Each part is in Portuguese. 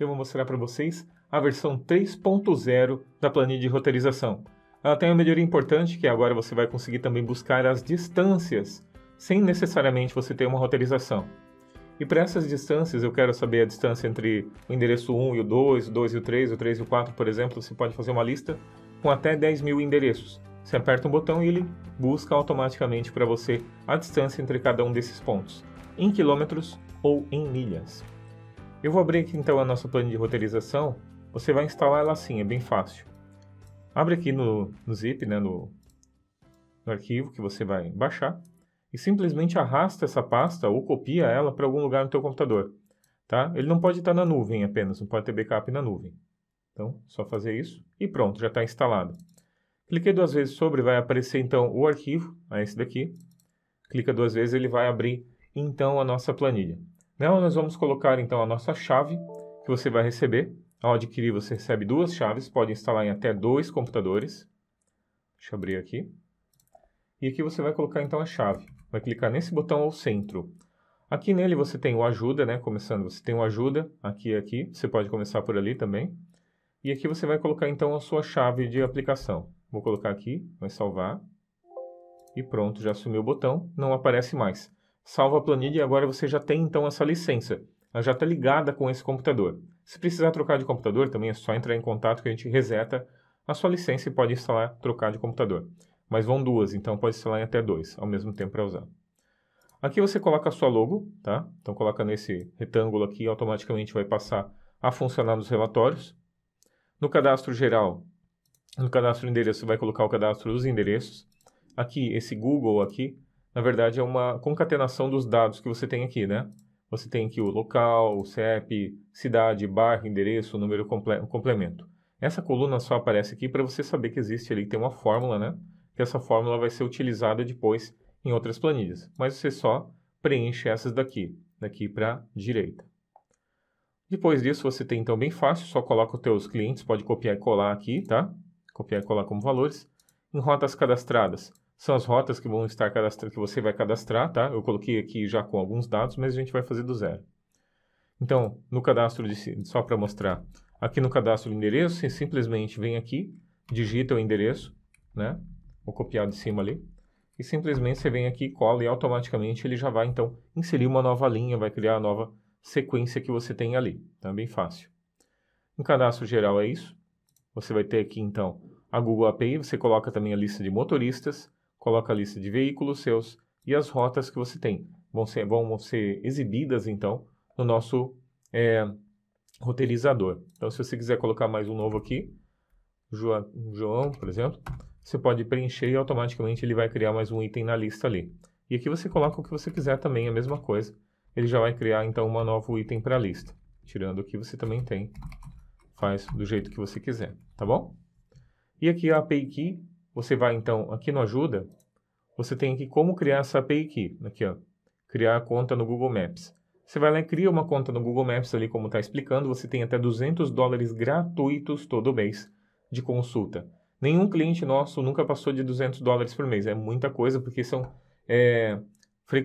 Então eu vou mostrar para vocês a versão 3.0 da planilha de roteirização. Ela tem uma melhoria importante que agora você vai conseguir também buscar as distâncias, sem necessariamente você ter uma roteirização. E para essas distâncias, eu quero saber a distância entre o endereço 1 e o 2, o 2 e o 3, o 3 e o 4, por exemplo, você pode fazer uma lista com até 10 mil endereços. Você aperta um botão e ele busca automaticamente para você a distância entre cada um desses pontos, em quilômetros ou em milhas. Eu vou abrir aqui então a nossa planilha de roteirização. Você vai instalar ela assim, é bem fácil. Abre aqui no, no zip, né, no, no arquivo que você vai baixar e simplesmente arrasta essa pasta ou copia ela para algum lugar no teu computador, tá? Ele não pode estar na nuvem apenas, não pode ter backup na nuvem. Então, só fazer isso e pronto, já está instalado. Cliquei duas vezes sobre, vai aparecer então o arquivo, é esse daqui. Clica duas vezes, ele vai abrir então a nossa planilha. Nela nós vamos colocar então a nossa chave que você vai receber. Ao adquirir você recebe duas chaves, pode instalar em até dois computadores. Deixa eu abrir aqui. E aqui você vai colocar então a chave. Vai clicar nesse botão ao centro. Aqui nele você tem o ajuda, né? Começando, você tem o ajuda aqui e aqui. Você pode começar por ali também. E aqui você vai colocar então a sua chave de aplicação. Vou colocar aqui, vai salvar. E pronto, já sumiu o botão, não aparece mais salva a planilha e agora você já tem então essa licença. Ela já está ligada com esse computador. Se precisar trocar de computador, também é só entrar em contato que a gente reseta a sua licença e pode instalar, trocar de computador. Mas vão duas, então pode instalar em até dois ao mesmo tempo para usar. Aqui você coloca a sua logo, tá? Então coloca nesse retângulo aqui, automaticamente vai passar a funcionar nos relatórios. No cadastro geral, no cadastro endereço, você vai colocar o cadastro dos endereços. Aqui, esse Google aqui, na verdade, é uma concatenação dos dados que você tem aqui, né? Você tem aqui o local, o CEP, cidade, bairro, endereço, número comple complemento. Essa coluna só aparece aqui para você saber que existe ali, que tem uma fórmula, né? Que essa fórmula vai ser utilizada depois em outras planilhas. Mas você só preenche essas daqui, daqui para direita. Depois disso, você tem então bem fácil, só coloca os teus clientes, pode copiar e colar aqui, tá? Copiar e colar como valores. Em rotas cadastradas, são as rotas que vão estar cadastradas, que você vai cadastrar, tá? Eu coloquei aqui já com alguns dados, mas a gente vai fazer do zero. Então, no cadastro, de, só para mostrar, aqui no cadastro de endereço, você simplesmente vem aqui, digita o endereço, né? Vou copiar de cima ali. E simplesmente você vem aqui, cola e automaticamente ele já vai, então, inserir uma nova linha, vai criar a nova sequência que você tem ali. Tá bem fácil. No cadastro geral é isso. Você vai ter aqui, então, a Google API, você coloca também a lista de motoristas, coloca a lista de veículos seus e as rotas que você tem. Vão ser, vão ser exibidas, então, no nosso é, roteirizador. Então, se você quiser colocar mais um novo aqui, João, João, por exemplo, você pode preencher e automaticamente ele vai criar mais um item na lista ali. E aqui você coloca o que você quiser também, a mesma coisa. Ele já vai criar, então, um novo item para a lista. Tirando aqui, que você também tem, faz do jeito que você quiser, tá bom? E aqui a API Key você vai, então, aqui no Ajuda, você tem aqui como criar essa API Key. Aqui, ó, criar conta no Google Maps. Você vai lá e cria uma conta no Google Maps ali, como está explicando. Você tem até 200 dólares gratuitos todo mês de consulta. Nenhum cliente nosso nunca passou de 200 dólares por mês. É muita coisa, porque são é,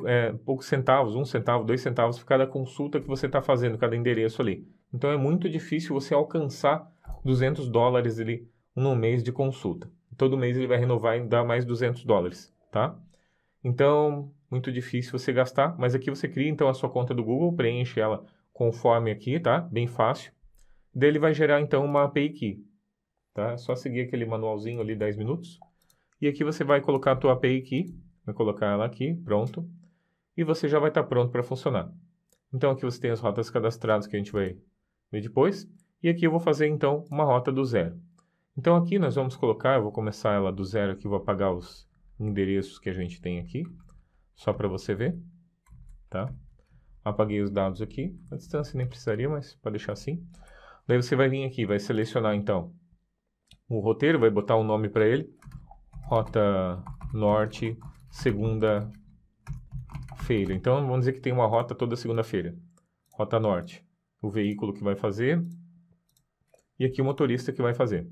é, poucos centavos, um centavo, dois centavos por cada consulta que você está fazendo, cada endereço ali. Então é muito difícil você alcançar 200 dólares ali no mês de consulta todo mês ele vai renovar e dar mais 200 dólares, tá? Então, muito difícil você gastar, mas aqui você cria então a sua conta do Google, preenche ela conforme aqui, tá? Bem fácil. Daí ele vai gerar então uma API Key, tá? É só seguir aquele manualzinho ali 10 minutos. E aqui você vai colocar a tua API Key, vai colocar ela aqui, pronto. E você já vai estar tá pronto para funcionar. Então aqui você tem as rotas cadastradas que a gente vai ver depois. E aqui eu vou fazer então uma rota do zero. Então aqui nós vamos colocar, eu vou começar ela do zero aqui, vou apagar os endereços que a gente tem aqui, só para você ver, tá? Apaguei os dados aqui, a distância nem precisaria, mas para deixar assim. Daí você vai vir aqui, vai selecionar então o roteiro, vai botar um nome para ele, rota norte, segunda-feira. Então vamos dizer que tem uma rota toda segunda-feira, rota norte. O veículo que vai fazer e aqui o motorista que vai fazer.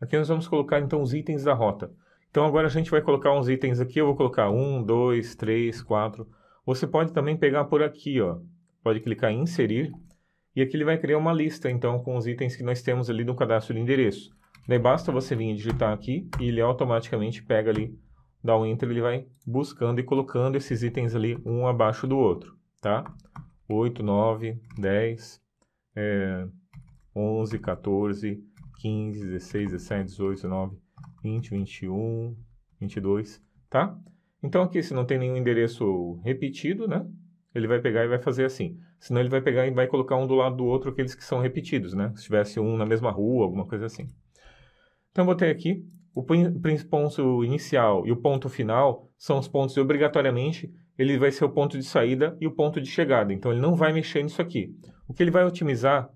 Aqui nós vamos colocar então os itens da rota. Então agora a gente vai colocar uns itens aqui, eu vou colocar um, dois, três, quatro. Você pode também pegar por aqui, ó. Pode clicar em inserir e aqui ele vai criar uma lista então com os itens que nós temos ali no cadastro de endereço. Daí basta você vir digitar aqui e ele automaticamente pega ali, dá um enter, ele vai buscando e colocando esses itens ali um abaixo do outro, tá? 8, 9, 10, é, 11, 14, 15, 16, 17, 18, 19, 20, 21, 22, tá? Então aqui, se não tem nenhum endereço repetido, né? Ele vai pegar e vai fazer assim. Senão ele vai pegar e vai colocar um do lado do outro aqueles que são repetidos, né? Se tivesse um na mesma rua, alguma coisa assim. Então botei aqui o ponto inicial e o ponto final são os pontos e obrigatoriamente ele vai ser o ponto de saída e o ponto de chegada. Então ele não vai mexer nisso aqui. O que ele vai otimizar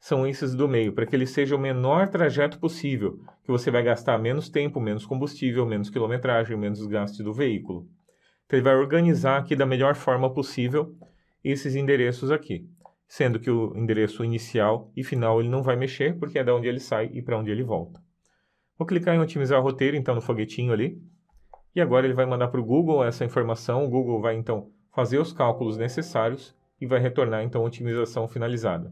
são esses do meio, para que ele seja o menor trajeto possível, que você vai gastar menos tempo, menos combustível, menos quilometragem, menos gasto do veículo. Então ele vai organizar aqui da melhor forma possível esses endereços aqui, sendo que o endereço inicial e final ele não vai mexer, porque é da onde ele sai e para onde ele volta. Vou clicar em otimizar o roteiro, então no foguetinho ali, e agora ele vai mandar para o Google essa informação, o Google vai então fazer os cálculos necessários e vai retornar então a otimização finalizada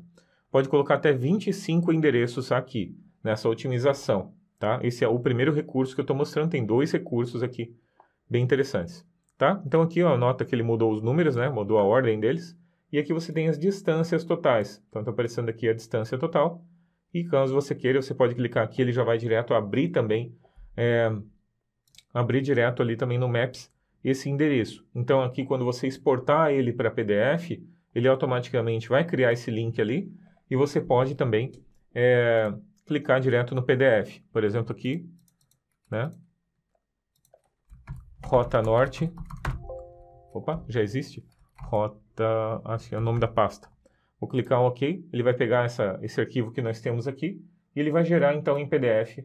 pode colocar até 25 endereços aqui nessa otimização, tá? Esse é o primeiro recurso que eu estou mostrando, tem dois recursos aqui bem interessantes, tá? Então aqui, ó, nota que ele mudou os números, né? Mudou a ordem deles. E aqui você tem as distâncias totais. Então está aparecendo aqui a distância total. E caso você queira, você pode clicar aqui, ele já vai direto abrir também, é, abrir direto ali também no Maps esse endereço. Então aqui quando você exportar ele para PDF, ele automaticamente vai criar esse link ali e você pode também é, clicar direto no PDF. Por exemplo, aqui, né? Rota Norte. Opa, já existe. Rota, assim, é o nome da pasta. Vou clicar em OK, ele vai pegar essa, esse arquivo que nós temos aqui e ele vai gerar, então, em PDF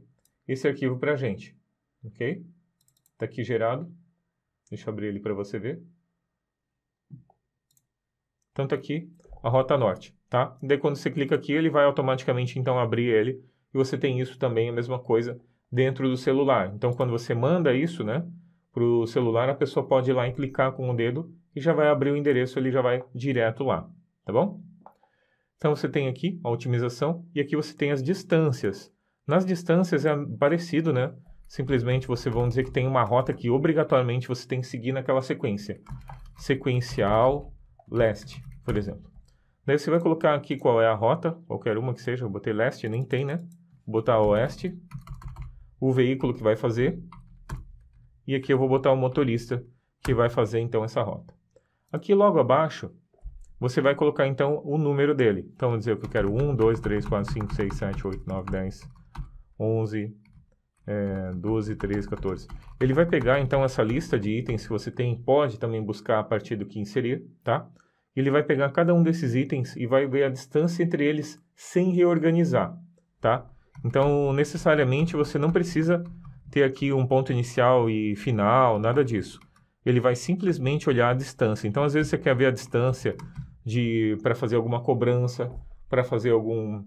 esse arquivo para a gente. Ok? Está aqui gerado. Deixa eu abrir ele para você ver. Tanto tá aqui a Rota Norte tá? Daí quando você clica aqui, ele vai automaticamente então abrir ele e você tem isso também, a mesma coisa, dentro do celular. Então quando você manda isso, né, para o celular, a pessoa pode ir lá e clicar com o dedo e já vai abrir o endereço, ele já vai direto lá, tá bom? Então você tem aqui a otimização e aqui você tem as distâncias. Nas distâncias é parecido, né? Simplesmente você vão dizer que tem uma rota que obrigatoriamente você tem que seguir naquela sequência. Sequencial leste, por exemplo. Daí você vai colocar aqui qual é a rota, qualquer uma que seja, eu botei leste, nem tem, né? Vou botar oeste, o veículo que vai fazer, e aqui eu vou botar o motorista que vai fazer então essa rota. Aqui logo abaixo, você vai colocar então o número dele. Então vamos dizer que eu quero 1, 2, 3, 4, 5, 6, 7, 8, 9, 10, 11, é, 12, 13, 14. Ele vai pegar então essa lista de itens que você tem, pode também buscar a partir do que inserir, tá? ele vai pegar cada um desses itens e vai ver a distância entre eles sem reorganizar, tá? Então, necessariamente, você não precisa ter aqui um ponto inicial e final, nada disso. Ele vai simplesmente olhar a distância. Então, às vezes, você quer ver a distância de para fazer alguma cobrança, para fazer algum,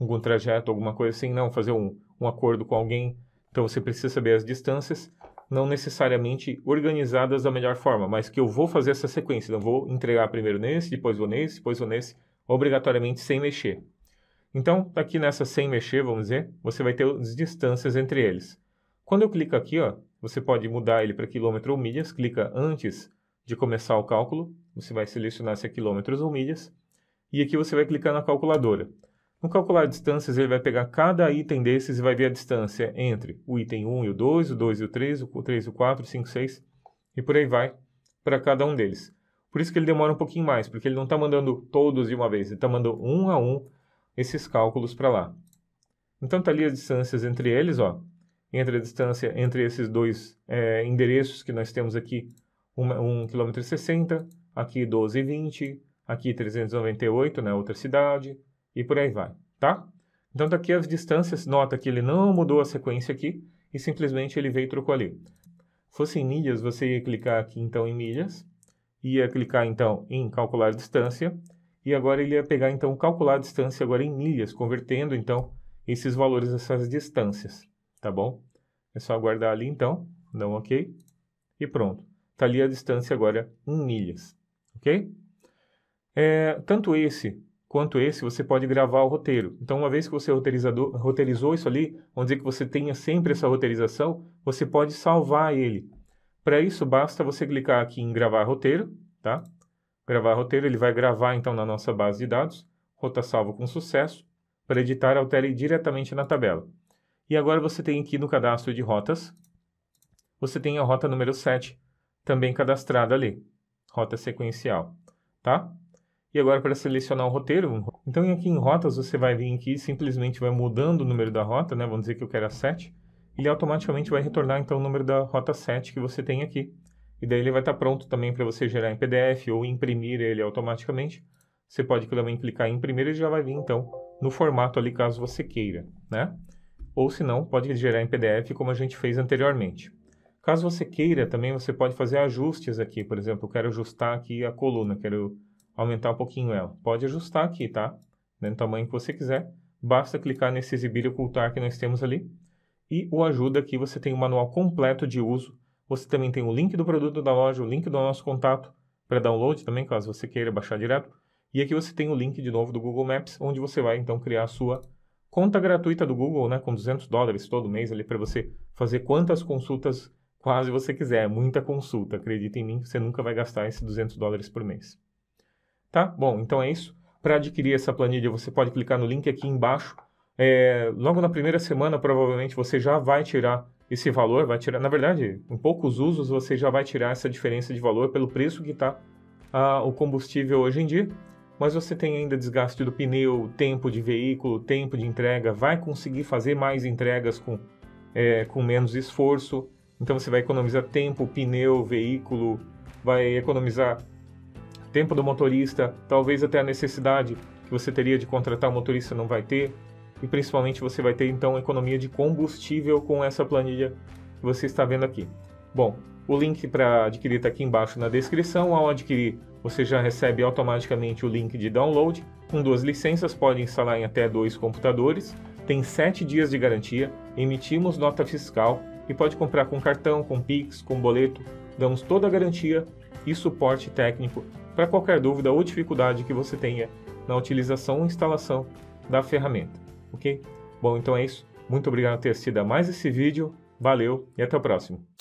algum trajeto, alguma coisa assim, não, fazer um, um acordo com alguém. Então, você precisa saber as distâncias não necessariamente organizadas da melhor forma, mas que eu vou fazer essa sequência. não vou entregar primeiro nesse, depois vou nesse, depois vou nesse, obrigatoriamente sem mexer. Então, tá aqui nessa sem mexer, vamos dizer, você vai ter as distâncias entre eles. Quando eu clico aqui, ó, você pode mudar ele para quilômetro ou milhas, clica antes de começar o cálculo, você vai selecionar se é quilômetros ou milhas, e aqui você vai clicar na calculadora. No calcular distâncias, ele vai pegar cada item desses e vai ver a distância entre o item 1 e o 2, o 2 e o 3, o 3 e o 4, o 5, o 6 e por aí vai para cada um deles. Por isso que ele demora um pouquinho mais, porque ele não está mandando todos de uma vez, ele está mandando um a um esses cálculos para lá. Então está ali as distâncias entre eles, ó, entre a distância entre esses dois é, endereços que nós temos aqui, 1,60 km, um, um aqui 12,20, aqui 398, né, outra cidade, e por aí vai, tá? Então, daqui tá as distâncias, nota que ele não mudou a sequência aqui e simplesmente ele veio e trocou ali. Se fosse em milhas, você ia clicar aqui então em milhas, ia clicar então em calcular distância, e agora ele ia pegar então calcular distância agora em milhas, convertendo então esses valores, essas distâncias, tá bom? É só aguardar ali então, dá um ok, e pronto. Está ali a distância agora em milhas, ok? É, tanto esse quanto esse, você pode gravar o roteiro. Então, uma vez que você roteirizou isso ali, vamos dizer que você tenha sempre essa roteirização, você pode salvar ele. Para isso, basta você clicar aqui em gravar roteiro, tá? Gravar roteiro, ele vai gravar então na nossa base de dados, rota salvo com sucesso. Para editar, altere diretamente na tabela. E agora você tem aqui no cadastro de rotas, você tem a rota número 7, também cadastrada ali, rota sequencial, tá? E agora para selecionar o um roteiro, então aqui em rotas você vai vir aqui simplesmente vai mudando o número da rota, né? Vamos dizer que eu quero a 7. Ele automaticamente vai retornar então o número da rota 7 que você tem aqui. E daí ele vai estar tá pronto também para você gerar em PDF ou imprimir ele automaticamente. Você pode também clicar em imprimir e já vai vir então no formato ali caso você queira, né? Ou se não, pode gerar em PDF como a gente fez anteriormente. Caso você queira também, você pode fazer ajustes aqui, por exemplo, eu quero ajustar aqui a coluna, quero aumentar um pouquinho ela. Pode ajustar aqui, tá? No né, tamanho que você quiser. Basta clicar nesse exibir e ocultar que nós temos ali. E o ajuda aqui você tem o manual completo de uso. Você também tem o link do produto da loja, o link do nosso contato para download também, caso você queira baixar direto. E aqui você tem o link de novo do Google Maps, onde você vai então criar a sua conta gratuita do Google, né, com 200 dólares todo mês ali para você fazer quantas consultas quase você quiser, é muita consulta. Acredita em mim, você nunca vai gastar esses 200 dólares por mês. Tá? Bom, então é isso. Para adquirir essa planilha, você pode clicar no link aqui embaixo. É, logo na primeira semana, provavelmente, você já vai tirar esse valor, vai tirar, na verdade, em poucos usos você já vai tirar essa diferença de valor pelo preço que está o combustível hoje em dia, mas você tem ainda desgaste do pneu, tempo de veículo, tempo de entrega, vai conseguir fazer mais entregas com, é, com menos esforço, então você vai economizar tempo, pneu, veículo, vai economizar tempo do motorista, talvez até a necessidade que você teria de contratar o motorista não vai ter, e principalmente você vai ter então economia de combustível com essa planilha que você está vendo aqui. Bom, o link para adquirir está aqui embaixo na descrição. Ao adquirir, você já recebe automaticamente o link de download. Com duas licenças, pode instalar em até dois computadores. Tem sete dias de garantia. Emitimos nota fiscal e pode comprar com cartão, com Pix, com boleto. Damos toda a garantia e suporte técnico para qualquer dúvida ou dificuldade que você tenha na utilização ou instalação da ferramenta, ok? Bom, então é isso. Muito obrigado por ter assistido a mais esse vídeo, valeu e até o próximo.